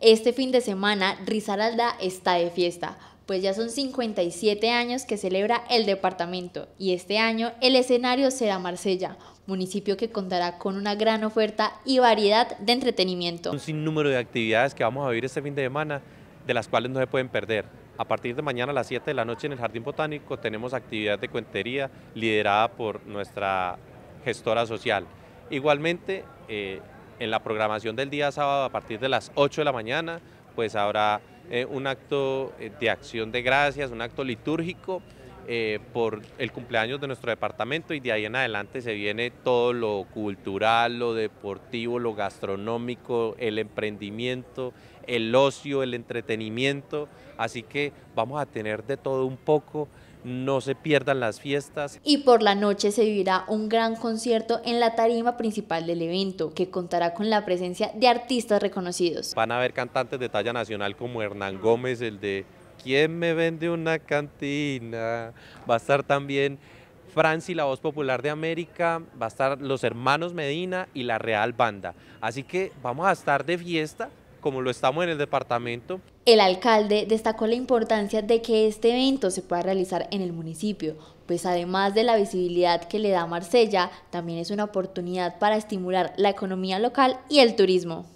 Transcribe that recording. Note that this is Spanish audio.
Este fin de semana, Risaralda está de fiesta, pues ya son 57 años que celebra el departamento y este año el escenario será Marsella, municipio que contará con una gran oferta y variedad de entretenimiento. Un sinnúmero de actividades que vamos a vivir este fin de semana, de las cuales no se pueden perder. A partir de mañana a las 7 de la noche en el Jardín Botánico tenemos actividad de cuentería liderada por nuestra gestora social. Igualmente, eh, en la programación del día sábado a partir de las 8 de la mañana, pues habrá eh, un acto eh, de acción de gracias, un acto litúrgico eh, por el cumpleaños de nuestro departamento y de ahí en adelante se viene todo lo cultural, lo deportivo, lo gastronómico, el emprendimiento, el ocio, el entretenimiento. Así que vamos a tener de todo un poco no se pierdan las fiestas. Y por la noche se vivirá un gran concierto en la tarima principal del evento, que contará con la presencia de artistas reconocidos. Van a haber cantantes de talla nacional como Hernán Gómez, el de ¿Quién me vende una cantina? Va a estar también Franci, la voz popular de América, va a estar los hermanos Medina y la Real Banda. Así que vamos a estar de fiesta como lo estamos en el departamento. El alcalde destacó la importancia de que este evento se pueda realizar en el municipio, pues además de la visibilidad que le da Marsella, también es una oportunidad para estimular la economía local y el turismo.